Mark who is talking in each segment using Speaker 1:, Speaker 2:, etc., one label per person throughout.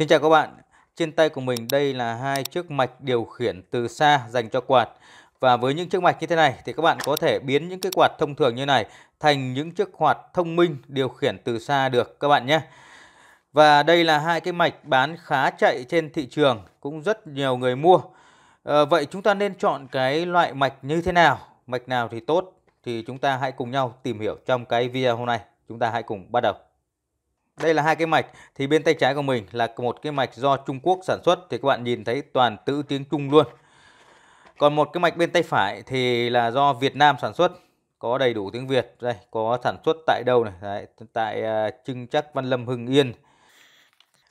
Speaker 1: Xin chào các bạn, trên tay của mình đây là hai chiếc mạch điều khiển từ xa dành cho quạt. Và với những chiếc mạch như thế này thì các bạn có thể biến những cái quạt thông thường như này thành những chiếc quạt thông minh điều khiển từ xa được các bạn nhé. Và đây là hai cái mạch bán khá chạy trên thị trường, cũng rất nhiều người mua. À, vậy chúng ta nên chọn cái loại mạch như thế nào, mạch nào thì tốt thì chúng ta hãy cùng nhau tìm hiểu trong cái video hôm nay. Chúng ta hãy cùng bắt đầu đây là hai cái mạch thì bên tay trái của mình là một cái mạch do Trung Quốc sản xuất thì các bạn nhìn thấy toàn tự tiếng Trung luôn còn một cái mạch bên tay phải thì là do Việt Nam sản xuất có đầy đủ tiếng Việt đây có sản xuất tại đâu này Đấy, tại uh, à, Trưng Chắc Văn Lâm Hưng Yên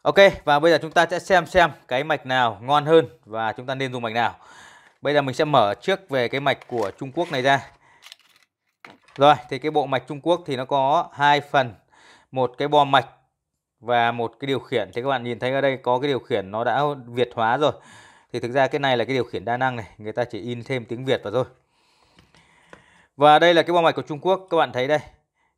Speaker 1: Ok và bây giờ chúng ta sẽ xem xem cái mạch nào ngon hơn và chúng ta nên dùng mạch nào bây giờ mình sẽ mở trước về cái mạch của Trung Quốc này ra rồi thì cái bộ mạch Trung Quốc thì nó có hai phần một cái bo mạch và một cái điều khiển thì các bạn nhìn thấy ở đây có cái điều khiển nó đã việt hóa rồi thì thực ra cái này là cái điều khiển đa năng này người ta chỉ in thêm tiếng việt vào thôi và đây là cái bo mạch của Trung Quốc các bạn thấy đây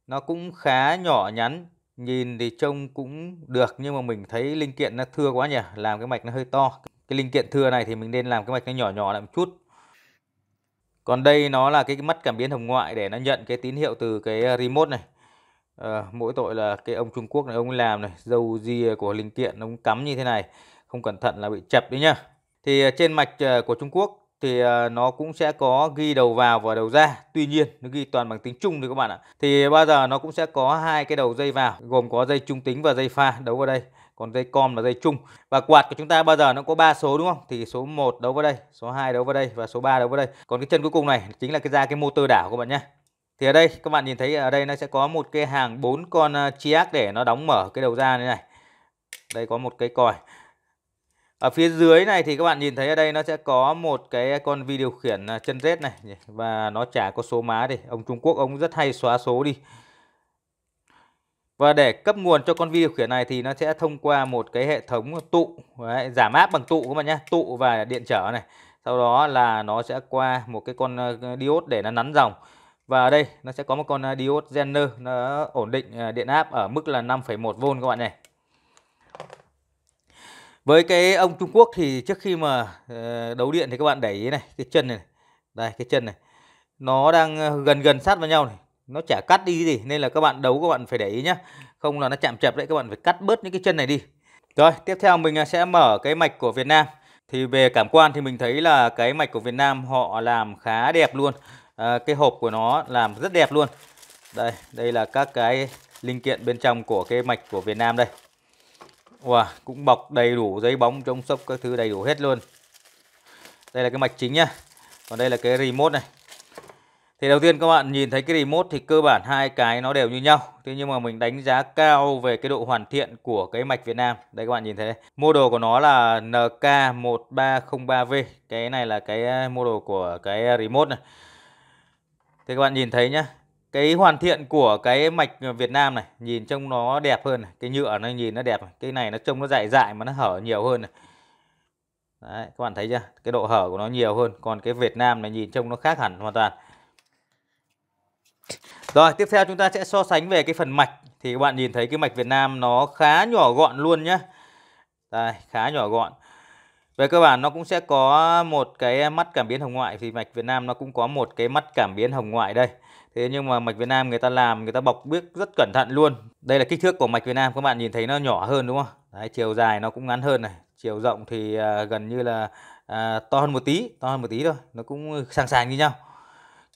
Speaker 1: nó cũng khá nhỏ nhắn nhìn thì trông cũng được nhưng mà mình thấy linh kiện nó thưa quá nhỉ làm cái mạch nó hơi to cái linh kiện thưa này thì mình nên làm cái mạch nó nhỏ nhỏ lại một chút còn đây nó là cái mắt cảm biến hồng ngoại để nó nhận cái tín hiệu từ cái ờ, remote này à, mỗi tội là cái ông Trung Quốc này ông làm này dầu gì của linh kiện ông cắm như thế này không cẩn thận là bị chập đấy nhá thì ờ, trên mạch ờ, của Trung Quốc thì nó cũng sẽ có ghi đầu vào và đầu ra tuy nhiên nó ghi toàn bằng tính chung thôi các bạn ạ thì bao giờ nó cũng sẽ có hai cái đầu dây vào gồm có dây trung tính và dây pha đấu vào đây còn dây com là dây chung và quạt của chúng ta bao giờ nó có ba số đúng không thì số 1 đấu vào đây số 2 đấu vào đây và số 3 đấu vào đây còn cái chân cuối cùng này chính là cái ra cái motor đảo các bạn nhé thì ở đây các bạn nhìn thấy ở đây nó sẽ có một cái hàng bốn con à, chiếc để nó đóng mở cái đầu ra như này đây có một cái còi ở phía dưới này thì các bạn nhìn thấy ở đây nó sẽ có một cái con vi điều khiển à, chân rết này và nó chả có số má đi ông Trung Quốc ông rất hay xóa số đi và để cấp nguồn cho con vi điều khiển này thì nó sẽ thông qua một cái hệ thống tụ Đấy, giảm áp bằng tụ các bạn nhé tụ và điện trở này sau đó là nó sẽ qua một cái con à, diode để nó nắn dòng và ở đây nó sẽ có một con à, diode Zener nó ổn định à, điện áp ở mức là 5,1V các bạn này. Với cái ông Trung Quốc thì trước khi mà ờ, đấu điện thì các bạn để ý này, cái chân này, này. Đây cái chân này. Nó đang ờ, gần gần sát vào nhau này, nó chả cắt đi gì nên là các bạn đấu các bạn phải để ý nhá. Không là nó chạm chập đấy các bạn phải cắt bớt những cái chân này đi. Rồi, tiếp theo mình à, sẽ mở cái mạch của Việt Nam. Thì về cảm quan thì mình thấy là cái mạch của Việt Nam họ làm khá đẹp luôn à, cái hộp của nó làm rất đẹp luôn đây đây là các cái linh kiện bên trong của cái mạch của Việt Nam đây wow, cũng bọc đầy đủ giấy bóng trong sốc các thứ đầy đủ hết luôn đây là cái mạch chính nhá còn đây là cái remote này thì đầu tiên các bạn nhìn thấy cái remote thì cơ bản hai cái nó đều như nhau. Thế nhưng mà mình đánh giá cao về cái độ hoàn thiện của cái mạch Việt Nam. Đây các bạn nhìn thấy đây. Model của nó là NK1303V. Cái này là cái ờ, model của cái ờ, remote này. Thì các bạn nhìn thấy nhá Cái hoàn thiện của cái mạch Việt Nam này Nhìn trông nó đẹp hơn này Cái nhựa nó nhìn nó đẹp Cái này nó trông nó dại dại mà nó hở nhiều hơn này Đấy, các bạn thấy chưa? Cái độ hở của nó nhiều hơn. Còn cái Việt Nam này nhìn trông nó khác hẳn hoàn toàn. Rồi, tiếp theo chúng ta sẽ so sánh về cái phần mạch. Thì các bạn nhìn thấy cái mạch Việt Nam nó khá nhỏ gọn luôn nhá. Đây, khá nhỏ gọn. Về cơ bản nó cũng sẽ có một cái mắt cảm biến hồng ngoại thì mạch Việt Nam nó cũng có một cái mắt cảm biến hồng ngoại đây. Thế nhưng mà mạch Việt Nam người ta làm người ta bọc biếc rất cẩn thận luôn. Đây là kích thước của mạch Việt Nam các bạn nhìn thấy nó nhỏ hơn đúng không? Đấy, chiều dài nó cũng ngắn hơn này, chiều rộng thì à, gần như là à, to hơn một tí, to hơn một tí thôi, nó cũng sàng sàng như nhau.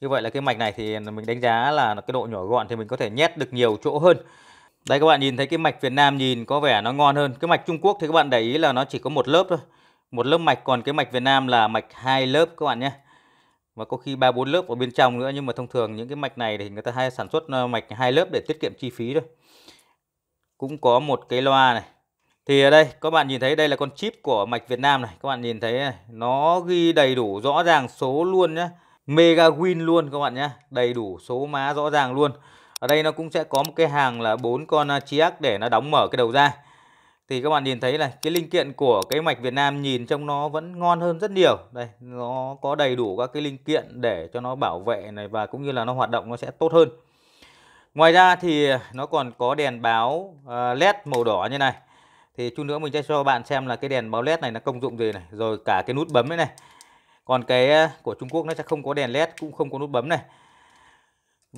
Speaker 1: Như vậy là cái mạch này thì mình đánh giá là cái độ nhỏ gọn thì mình có thể nhét được nhiều chỗ hơn. Đây các bạn nhìn thấy cái mạch Việt Nam nhìn có vẻ nó ngon hơn. Cái mạch Trung Quốc thì các bạn để ý là nó chỉ có một lớp thôi một lớp mạch còn cái mạch Việt Nam là mạch hai lớp các bạn nhé và có khi ba bốn lớp ở bên trong nữa nhưng mà thông thường những cái mạch này thì người ta hay sản xuất ờ, mạch hai lớp để tiết kiệm chi phí thôi cũng có một cái loa này thì ở đây các bạn nhìn thấy đây là con chip của mạch Việt Nam này các bạn nhìn thấy này, nó ghi đầy đủ rõ ràng số luôn nhé mega win luôn các bạn nhé đầy đủ số má rõ ràng luôn ở đây nó cũng sẽ có một cái hàng là bốn con ờ, chiếc để nó đóng mở cái đầu ra thì các bạn nhìn thấy này cái linh kiện của cái mạch Việt Nam nhìn trông nó vẫn ngon hơn rất nhiều đây nó có đầy đủ các cái linh kiện để cho nó bảo vệ này và cũng như là nó hoạt động nó sẽ tốt hơn ngoài ra thì nó còn có đèn báo à, led màu đỏ như này thì chút nữa mình sẽ cho bạn xem là cái đèn báo led này nó công dụng gì này rồi cả cái nút bấm ấy này còn cái à, của Trung Quốc nó sẽ không có đèn led cũng không có nút bấm này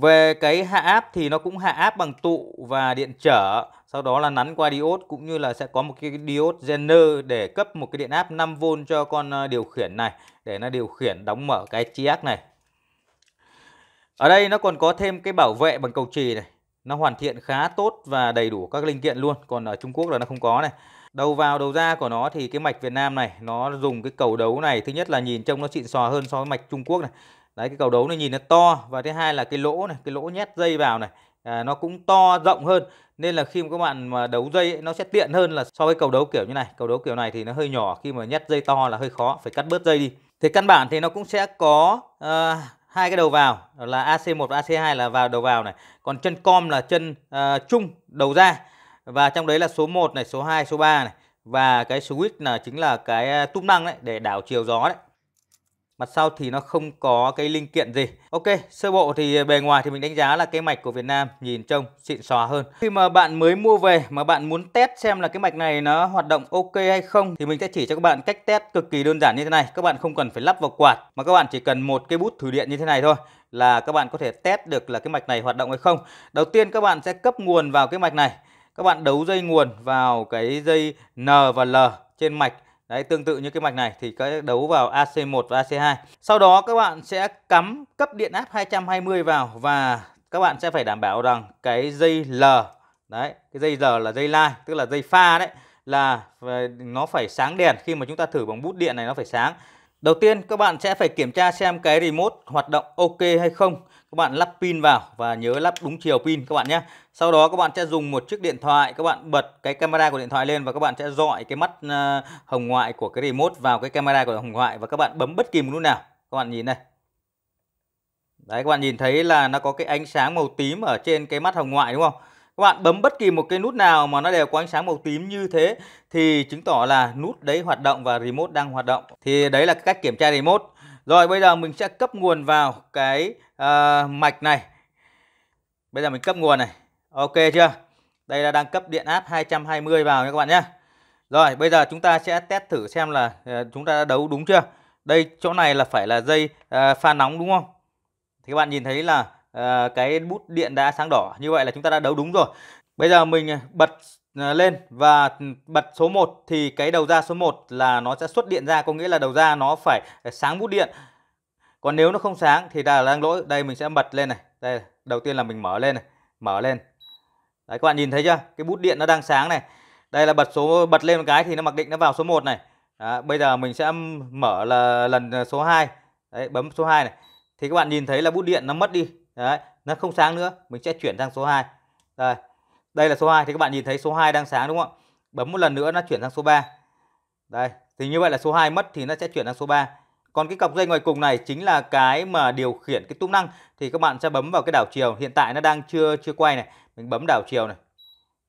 Speaker 1: về cái hạ áp thì nó cũng hạ áp bằng tụ và điện trở, sau đó là nắn qua diode cũng như là sẽ có một cái diode Zener để cấp một cái điện áp 5V cho con ờ, điều khiển này để nó điều khiển đóng mở cái chiếc này. Ở đây nó còn có thêm cái bảo vệ bằng cầu chì này, nó hoàn thiện khá tốt và đầy đủ các linh kiện luôn, còn ở Trung Quốc là nó không có này. Đầu vào đầu ra của nó thì cái mạch Việt Nam này nó dùng cái cầu đấu này thứ nhất là nhìn trông nó xịn sò hơn so với mạch Trung Quốc này đấy cái cầu đấu này nhìn nó to và thứ hai là cái lỗ này cái lỗ nhét dây vào này à, nó cũng to rộng hơn nên là khi mà các bạn mà đấu dây ấy, nó sẽ tiện hơn là so với cầu đấu kiểu như này cầu đấu kiểu này thì nó hơi nhỏ khi mà nhét dây to là hơi khó phải cắt bớt dây đi thì căn bản thì nó cũng sẽ có uh, hai cái đầu vào là AC1 và AC2 là vào đầu vào này còn chân com là chân uh, chung đầu ra và trong đấy là số 1 này số 2 số 3 này và cái switch là chính là cái à, túp năng đấy để đảo chiều gió đấy mặt sau thì nó không có cái linh kiện gì ok sơ bộ thì bề ngoài thì mình đánh giá là cái mạch của Việt Nam nhìn trông xịn xòa hơn khi mà bạn mới mua về mà bạn muốn test xem là cái mạch này nó hoạt động ok hay không thì mình sẽ chỉ cho các bạn cách test cực kỳ đơn giản như thế này các bạn không cần phải lắp vào quạt mà các bạn chỉ cần một cái bút thử điện như thế này thôi là các bạn có thể test được là cái mạch này hoạt động hay không đầu tiên các bạn sẽ cấp nguồn vào cái mạch này các bạn đấu dây nguồn vào cái dây N và L trên mạch Đấy, tương tự như cái mạch này thì cái đấu vào AC1 và AC2. Sau đó các bạn sẽ cắm cấp điện áp 220 vào và các bạn sẽ phải đảm bảo rằng cái dây L đấy, cái dây L là dây line, tức là dây pha đấy là nó phải sáng đèn khi mà chúng ta thử bằng bút điện này nó phải sáng. Đầu tiên các bạn sẽ phải kiểm tra xem cái remote hoạt động ok hay không các bạn lắp pin vào và nhớ lắp đúng chiều pin các bạn nhé sau đó các bạn sẽ dùng một chiếc điện thoại các bạn bật cái camera của điện thoại lên và các bạn sẽ dọi cái mắt ờ, hồng ngoại của cái remote vào cái camera của hồng ngoại và các bạn bấm bất kỳ một nút nào các bạn nhìn đây đấy các bạn nhìn thấy là nó có cái ánh sáng màu tím ở trên cái mắt hồng ngoại đúng không các bạn bấm bất kỳ một cái nút nào mà nó đều có ánh sáng màu tím như thế thì chứng tỏ là nút đấy hoạt động và remote đang hoạt động thì đấy là cách kiểm tra remote rồi bây giờ mình sẽ cấp nguồn vào cái uh, mạch này bây giờ mình cấp nguồn này ok chưa đây là đang cấp điện áp 220 vào nha các bạn nhé rồi bây giờ chúng ta sẽ test thử xem là uh, chúng ta đã đấu đúng chưa đây chỗ này là phải là dây uh, pha nóng đúng không thì các bạn nhìn thấy là uh, cái bút điện đã sáng đỏ như vậy là chúng ta đã đấu đúng rồi bây giờ mình bật lên và bật số 1 thì cái đầu ra số 1 là nó sẽ xuất điện ra có nghĩa là đầu ra nó phải sáng bút điện còn nếu nó không sáng thì là đang lỗi đây mình sẽ bật lên này đây đầu tiên là mình mở lên này mở lên đấy các bạn nhìn thấy chưa cái bút điện nó đang sáng này đây là bật số bật lên một cái thì nó mặc định nó vào số 1 này đó, bây giờ mình sẽ mở là lần ờ, số 2 đấy bấm số 2 này thì các bạn nhìn thấy là bút điện nó mất đi đấy nó không sáng nữa mình sẽ chuyển sang số 2 đây đây là số 2 thì các bạn nhìn thấy số 2 đang sáng đúng không ạ bấm một lần nữa nó chuyển sang số 3 đây thì như vậy là số 2 mất thì nó sẽ chuyển sang số 3 còn cái cọc dây ngoài cùng này chính là cái mà điều khiển cái tung năng thì các bạn sẽ bấm vào cái đảo chiều, hiện tại nó đang chưa chưa quay này, mình bấm đảo chiều này.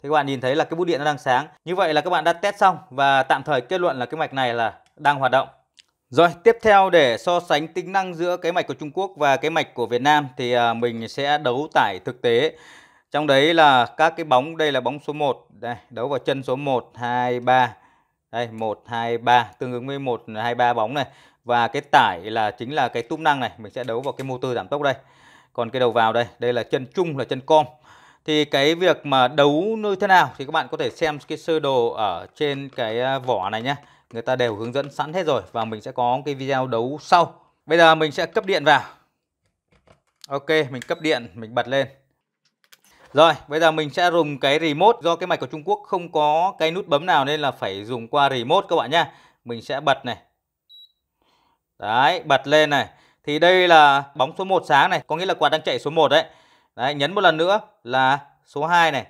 Speaker 1: Thì các bạn nhìn thấy là cái bút điện nó đang sáng. Như vậy là các bạn đã test xong và tạm thời kết luận là cái mạch này là đang hoạt động. Rồi, tiếp theo để so sánh tính năng giữa cái mạch của Trung Quốc và cái mạch của Việt Nam thì à, mình sẽ đấu tải thực tế. Trong đấy là các cái bóng, đây là bóng số 1, đây, đấu vào chân số 1, 2, 3 đây 1 2 3 tương ứng với 1 2 3 bóng này và cái tải là chính là cái túp năng này, mình sẽ đấu vào cái motor giảm tốc đây. Còn cái đầu vào đây, đây là chân trung là chân com. Thì cái việc mà đấu như thế nào thì các bạn có thể xem cái sơ đồ ở trên cái à, vỏ này nhá Người ta đều hướng dẫn sẵn hết rồi và mình sẽ có cái video đấu sau. Bây giờ mình sẽ cấp điện vào. Ok, mình cấp điện, mình bật lên. Rồi, bây giờ mình sẽ dùng cái remote do cái mạch của Trung Quốc không có cái nút bấm nào nên là phải dùng qua remote các bạn nhá. Mình sẽ bật này. Đấy, bật lên này. Thì đây là bóng số 1 sáng này, có nghĩa là quạt đang chạy số 1 đấy. Đấy, nhấn một lần nữa là số 2 này.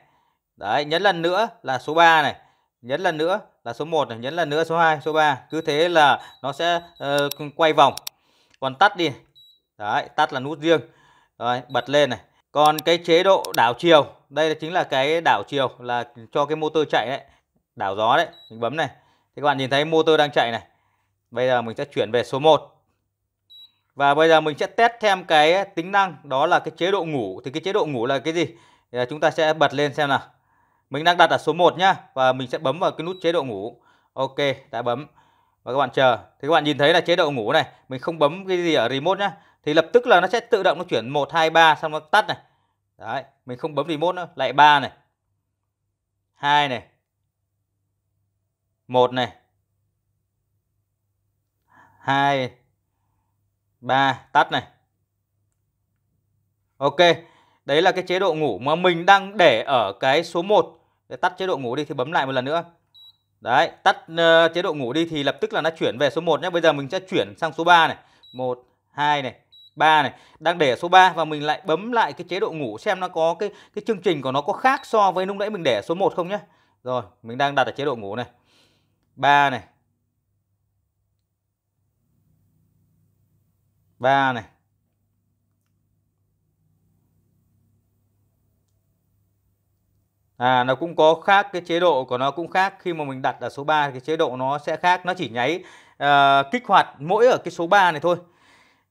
Speaker 1: Đấy, nhấn lần nữa là số 3 này. Nhấn lần nữa là số 1 này, nhấn lần nữa số 2, số 3. Cứ thế là nó sẽ uh, quay vòng. Còn tắt đi. Đấy, tắt là nút riêng. Rồi, bật lên này còn cái chế độ đảo chiều đây là chính là cái đảo chiều là cho cái motor chạy đấy đảo gió đấy mình bấm này thì các bạn nhìn thấy motor đang chạy này bây giờ mình sẽ chuyển về số 1 và bây giờ mình sẽ test thêm cái tính năng đó là cái chế độ ngủ thì cái chế độ ngủ là cái gì thì chúng ta sẽ bật lên xem nào mình đang đặt ở số 1 nhá và mình sẽ bấm vào cái nút chế độ ngủ ok đã bấm và các bạn chờ thì các bạn nhìn thấy là chế độ ngủ này mình không bấm cái gì ở remote nhá thì lập tức là nó sẽ tự động nó chuyển 1 2 3 xong nó tắt này. Đấy, mình không bấm remote nữa, lại 3 này. 2 này. 1 này. 2 3 tắt này. Ok. Đấy là cái chế độ ngủ mà mình đang để ở cái số 1 để tắt chế độ ngủ đi thì bấm lại một lần nữa. Đấy, tắt uh, chế độ ngủ đi thì lập tức là nó chuyển về số 1 nhé. Bây giờ mình sẽ chuyển sang số 3 này. 1 2 này. 3 này đang để số 3 và mình lại bấm lại cái chế độ ngủ xem nó có cái cái chương trình của nó có khác so với lúc nãy mình để số 1 không nhé rồi mình đang đặt ở chế độ ngủ này 3 này 3 này À, nó cũng có khác cái chế độ của nó cũng khác khi mà mình đặt ở số 3 cái chế độ nó sẽ khác nó chỉ nháy uh, kích hoạt mỗi ở cái số 3 này thôi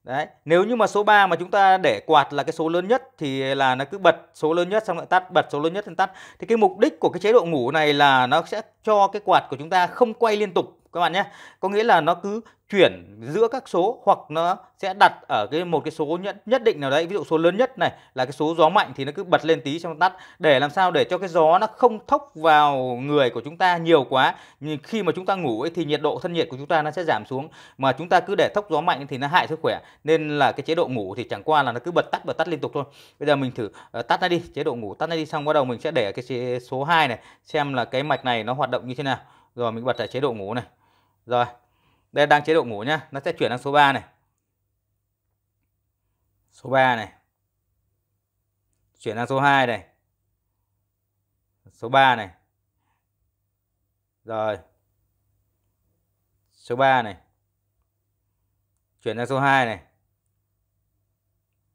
Speaker 1: Đấy, nếu như mà số 3 mà chúng ta để quạt là cái số lớn nhất thì là nó cứ bật số lớn nhất xong lại tắt, bật số lớn nhất xong tắt. Thì cái mục đích của cái chế độ ngủ này là nó sẽ cho cái quạt của chúng ta không quay liên tục các bạn nhé có nghĩa là nó cứ chuyển giữa các số hoặc nó sẽ đặt ở cái một cái số nhất nhất định nào đấy ví dụ số lớn nhất này là cái số gió mạnh thì nó cứ bật lên tí trong tắt để làm sao để cho cái gió nó không thốc vào người của chúng ta nhiều quá nhưng khi mà chúng ta ngủ ấy thì nhiệt độ thân nhiệt của chúng ta nó sẽ giảm xuống mà chúng ta cứ để thốc gió mạnh thì nó hại sức khỏe nên là cái chế độ ngủ thì chẳng qua là nó cứ bật tắt bật tắt liên tục thôi bây giờ mình thử uh, tắt nó đi chế độ ngủ tắt nó đi xong bắt đầu mình sẽ để cái số 2 này xem là cái mạch này nó hoạt động như thế nào rồi mình bật lại chế độ ngủ này. Rồi. Đây đang chế độ ngủ nhá, nó sẽ chuyển sang số 3 này. Số 3 này. Chuyển sang số 2 này. Số 3 này. Rồi. Số 3 này. Chuyển sang số 2 này.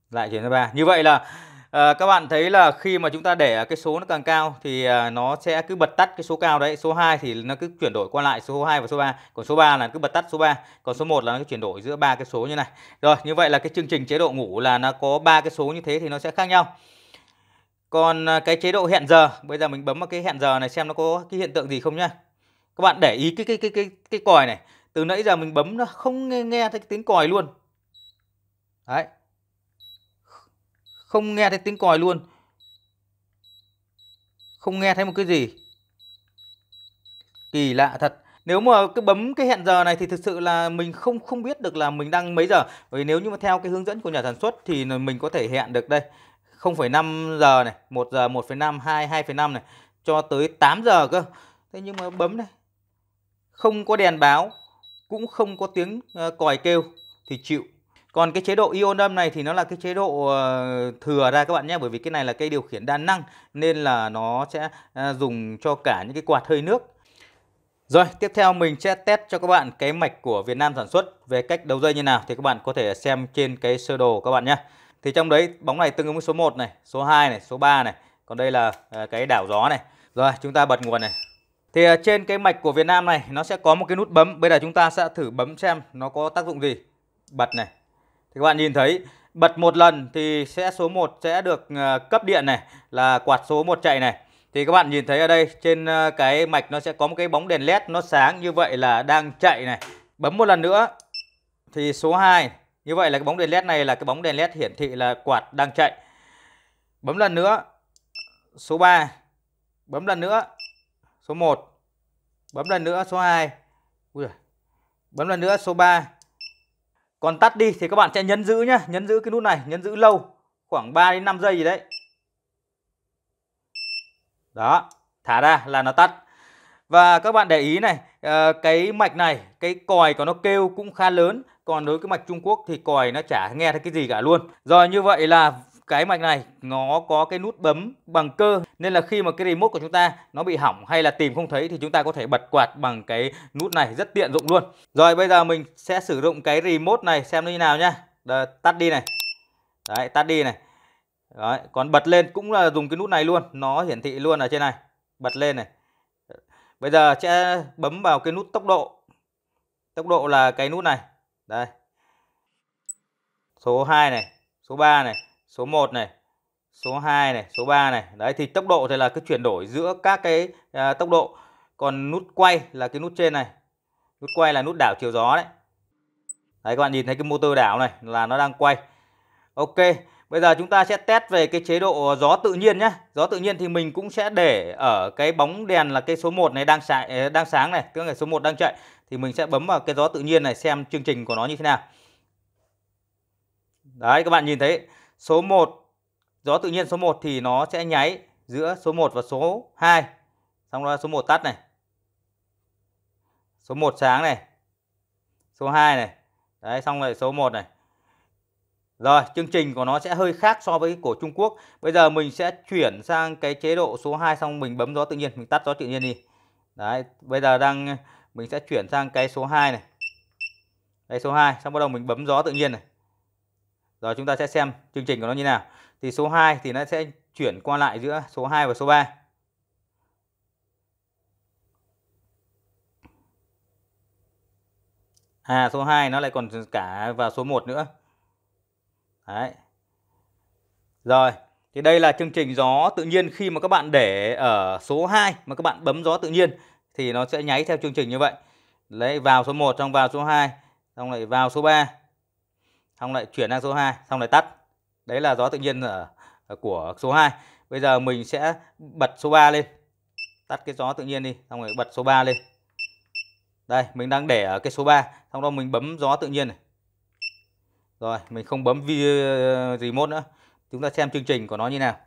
Speaker 1: Lại chuyển sang 3. Như vậy là à, các bạn thấy là khi mà chúng ta để cái số nó càng cao thì à, nó sẽ cứ bật tắt cái số cao đấy số 2 thì nó cứ chuyển đổi qua lại số 2 và số 3 còn số 3 là cứ bật tắt số 3 còn số 1 là nó cứ chuyển đổi giữa ba cái số như này rồi như vậy là cái chương trình chế độ ngủ là nó có ba cái số như thế thì nó sẽ khác nhau còn à, cái chế độ hẹn giờ bây giờ mình bấm vào cái hẹn giờ này xem nó có cái hiện tượng gì không nhá các bạn để ý cái cái cái cái cái còi này từ nãy giờ mình bấm nó không nghe nghe thấy cái tiếng còi luôn đấy không nghe thấy tiếng còi luôn không nghe thấy một cái gì kỳ lạ thật nếu mà cứ bấm cái hẹn giờ này thì thực sự là mình không không biết được là mình đang mấy giờ bởi nếu như mà theo cái hướng dẫn của nhà sản xuất thì mình có thể hẹn được đây 0,5 giờ này 1 giờ 1,5 2 2,5 này cho tới 8 giờ cơ thế nhưng mà bấm này không có đèn báo cũng không có tiếng ờ, còi kêu thì chịu còn cái chế độ ion âm này thì nó là cái chế độ ờ, thừa ra các bạn nhé bởi vì cái này là cây điều khiển đa năng nên là nó sẽ ờ, dùng cho cả những cái quạt hơi nước rồi, tiếp theo mình sẽ test cho các bạn cái mạch của Việt Nam sản xuất về cách đấu dây như nào thì các bạn có thể xem trên cái sơ đồ các bạn nhé. Thì trong đấy bóng này tương ứng với số 1 này, số 2 này, số 3 này. Còn đây là ờ, cái đảo gió này. Rồi, chúng ta bật nguồn này. Thì trên cái mạch của Việt Nam này nó sẽ có một cái nút bấm. Bây giờ chúng ta sẽ thử bấm xem nó có tác dụng gì. Bật này. Thì các bạn nhìn thấy bật một lần thì sẽ số 1 sẽ được ờ, cấp điện này là quạt số 1 chạy này. Thì các bạn nhìn thấy ở đây trên ờ, cái mạch nó sẽ có một cái bóng đèn led nó sáng như vậy là đang chạy này. Bấm một lần nữa thì số 2 như vậy là cái bóng đèn led này là cái bóng đèn led hiển thị là quạt đang chạy. Bấm lần nữa số 3 bấm lần nữa số 1 bấm lần nữa số 2 Ui, bấm lần nữa số 3 còn tắt đi thì các bạn sẽ nhấn giữ nhé, nhấn giữ cái nút này nhấn giữ lâu khoảng 3 đến 5 giây gì đấy đó thả ra là nó tắt và các bạn để ý này ờ, cái mạch này cái còi của nó kêu cũng khá lớn còn đối với cái mạch Trung Quốc thì còi nó chả nghe thấy cái gì cả luôn rồi như vậy là cái mạch này nó có cái nút bấm bằng cơ nên là khi mà cái remote của chúng ta nó bị hỏng hay là tìm không thấy thì chúng ta có thể bật quạt bằng cái nút này rất tiện dụng luôn. Rồi bây giờ mình sẽ sử dụng cái remote này xem như nào nhá. Đờ, tắt đi này. Đấy, tắt đi này. Đấy, còn bật lên cũng là dùng cái nút này luôn, nó hiển thị luôn ở trên này. Bật lên này. Bây giờ sẽ bấm vào cái nút tốc độ. Tốc độ là cái nút này. Đây. Số 2 này, số 3 này, số 1 này, số 2 này, số 3 này. Đấy thì tốc độ thì là cứ chuyển đổi giữa các cái à, tốc độ. Còn nút quay là cái nút trên này. Nút quay là nút đảo chiều gió đấy. Đấy các bạn nhìn thấy cái motor đảo này là nó đang quay. Ok, bây giờ chúng ta sẽ test về cái chế độ gió tự nhiên nhé. Gió tự nhiên thì mình cũng sẽ để ở cái bóng đèn là cái số 1 này đang sáng, à, đang sáng này, tức là số 1 đang chạy. Thì mình sẽ bấm vào cái gió tự nhiên này xem chương trình của nó như thế nào. Đấy các bạn nhìn thấy số 1 gió tự nhiên số 1 thì nó sẽ nháy giữa số 1 và số 2. Xong rồi số 1 tắt này. Số 1 sáng này. Số 2 này. Đấy xong rồi số 1 này. Rồi, chương trình của nó sẽ hơi khác so với của Trung Quốc. Bây giờ mình sẽ chuyển sang cái chế độ số 2 xong mình bấm gió tự nhiên, mình tắt gió tự nhiên đi. Đấy, bây giờ đang mình sẽ chuyển sang cái số 2 này. Đây số 2, xong bắt đầu mình bấm gió tự nhiên này. Rồi chúng ta sẽ xem chương trình của nó như nào. Thì số 2 thì nó sẽ chuyển qua lại giữa số 2 và số 3. À số 2 nó lại còn cả vào số 1 nữa. Đấy. Rồi, thì đây là chương trình gió tự nhiên khi mà các bạn để ở số 2 mà các bạn bấm gió tự nhiên thì nó sẽ nháy theo chương trình như vậy. Lấy vào số 1 trong vào số 2, xong lại vào số 3 xong lại chuyển sang số 2 xong lại tắt đấy là gió tự nhiên ở của số 2 bây giờ mình sẽ bật số 3 lên tắt cái gió tự nhiên đi xong rồi bật số 3 lên đây mình đang để ở cái số 3 xong đó mình bấm gió tự nhiên này rồi mình không bấm vi ờ, remote nữa chúng ta xem chương trình của nó như nào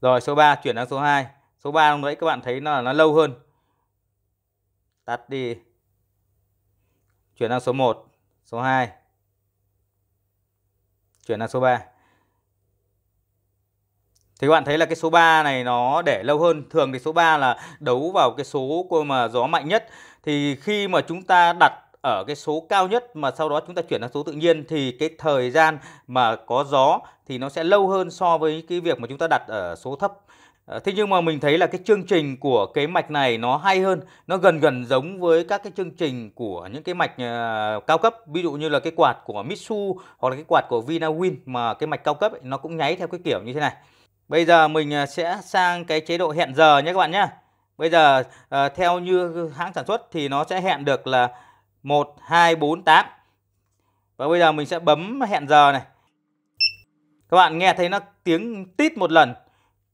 Speaker 1: Rồi số 3 chuyển sang số 2. Số 3 lúc nãy các bạn thấy nó nó lâu hơn. Tắt đi chuyển sang số 1 số 2 chuyển sang số 3 thì các bạn thấy là cái số 3 này nó để lâu hơn thường thì số 3 là đấu vào cái số mà gió mạnh nhất thì khi mà chúng ta đặt ở cái số cao nhất mà sau đó chúng ta chuyển sang số tự nhiên thì cái thời gian mà có gió thì nó sẽ lâu hơn so với cái việc mà chúng ta đặt ở số thấp Ờ, thế nhưng mà mình thấy là cái chương trình của cái mạch này nó hay hơn, nó gần gần giống với các cái chương trình của những cái mạch ờ, cao cấp, ví dụ như là cái quạt của Mitsu hoặc là cái quạt của Vinawin mà cái mạch cao cấp ấy, nó cũng nháy theo cái kiểu như thế này. Bây giờ mình ờ, sẽ sang cái chế độ hẹn giờ nhé các bạn nhé. Bây giờ theo như hãng sản xuất thì nó sẽ hẹn được là 1, 2, 4, 8. Và bây giờ mình sẽ bấm hẹn giờ này. Các bạn nghe thấy nó tiếng tít một lần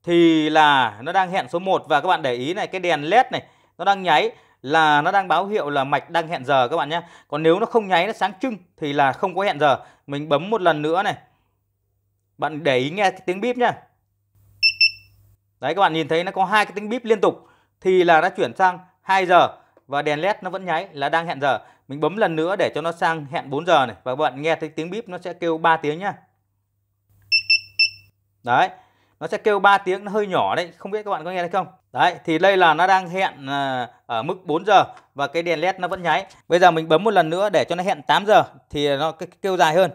Speaker 1: thì là nó đang hẹn số 1 và các bạn để ý này cái đèn led này nó đang nháy là nó đang báo hiệu là mạch đang hẹn giờ các bạn nhé còn nếu nó không nháy nó sáng trưng thì là không có hẹn giờ mình bấm một lần nữa này bạn để ý nghe cái tiếng bíp nhá đấy các bạn nhìn thấy nó có hai cái tiếng bíp liên tục thì là đã chuyển sang 2 giờ và đèn led nó vẫn nháy là đang hẹn giờ mình bấm lần nữa để cho nó sang hẹn 4 giờ này và bạn nghe thấy tiếng bíp nó sẽ kêu 3 tiếng nhá đấy nó sẽ kêu 3 tiếng nó hơi nhỏ đấy không biết các bạn có nghe thấy không đấy thì đây là nó đang hẹn à, ở mức 4 giờ và cái đèn led nó vẫn nháy bây giờ mình bấm một lần nữa để cho nó hẹn 8 giờ thì nó kêu dài hơn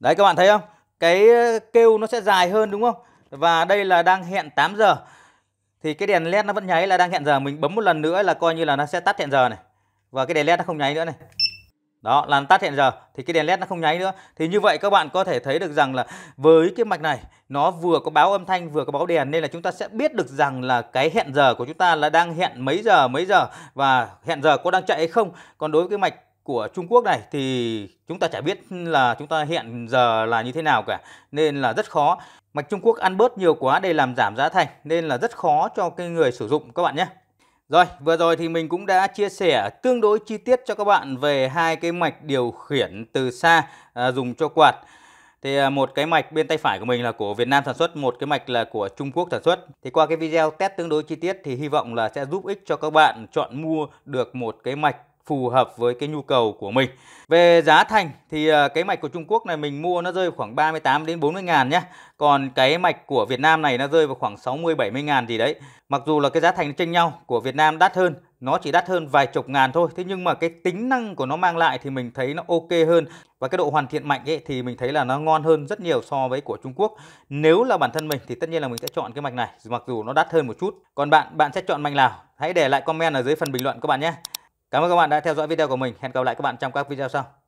Speaker 1: đấy các bạn thấy không cái ờ, kêu nó sẽ dài hơn đúng không và đây là đang hẹn 8 giờ thì cái đèn led nó vẫn nháy là đang hẹn giờ mình bấm một lần nữa là coi như là nó sẽ tắt hẹn giờ này và cái đèn led nó không nháy nữa này đó là tắt hẹn giờ thì cái đèn led nó không nháy nữa thì như vậy các bạn có thể thấy được rằng là với cái mạch này nó vừa có báo âm thanh vừa có báo đèn nên là chúng ta sẽ biết được rằng là cái hẹn giờ của chúng ta là đang hẹn mấy giờ mấy giờ và hẹn giờ có đang chạy hay không còn đối với cái mạch của Trung Quốc này thì chúng ta chả biết là chúng ta hẹn giờ là như thế nào cả nên là rất khó mạch Trung Quốc ăn bớt nhiều quá để làm giảm giá thành nên là rất khó cho cái người sử dụng các bạn nhé rồi, vừa rồi thì mình cũng đã chia sẻ tương đối chi tiết cho các bạn về hai cái mạch điều khiển từ xa à, dùng cho quạt. Thì à, một cái mạch bên tay phải của mình là của Việt Nam sản xuất, một cái mạch là của Trung Quốc sản xuất. Thì qua cái video test tương đối chi tiết thì hy vọng là sẽ giúp ích cho các bạn chọn mua được một cái mạch phù hợp với cái nhu cầu của mình. Về giá thành thì à, cái mạch của Trung Quốc này mình mua nó rơi khoảng 38 đến 40 ngàn nhé. Còn cái mạch của Việt Nam này nó rơi vào khoảng 60 70 ngàn gì đấy. Mặc dù là cái giá thành chênh nhau của Việt Nam đắt hơn, nó chỉ đắt hơn vài chục ngàn thôi. Thế nhưng mà cái tính năng của nó mang lại thì mình thấy nó ok hơn và cái độ hoàn thiện mạnh ấy thì mình thấy là nó ngon hơn rất nhiều so với của Trung Quốc. Nếu là bản thân mình thì tất nhiên là mình sẽ chọn cái mạch này mặc dù nó đắt hơn một chút. Còn bạn bạn sẽ chọn mạch nào? Hãy để lại comment ở dưới phần bình luận các bạn nhé. Cảm ơn các bạn đã theo dõi video của mình. Hẹn gặp lại các bạn trong các video sau.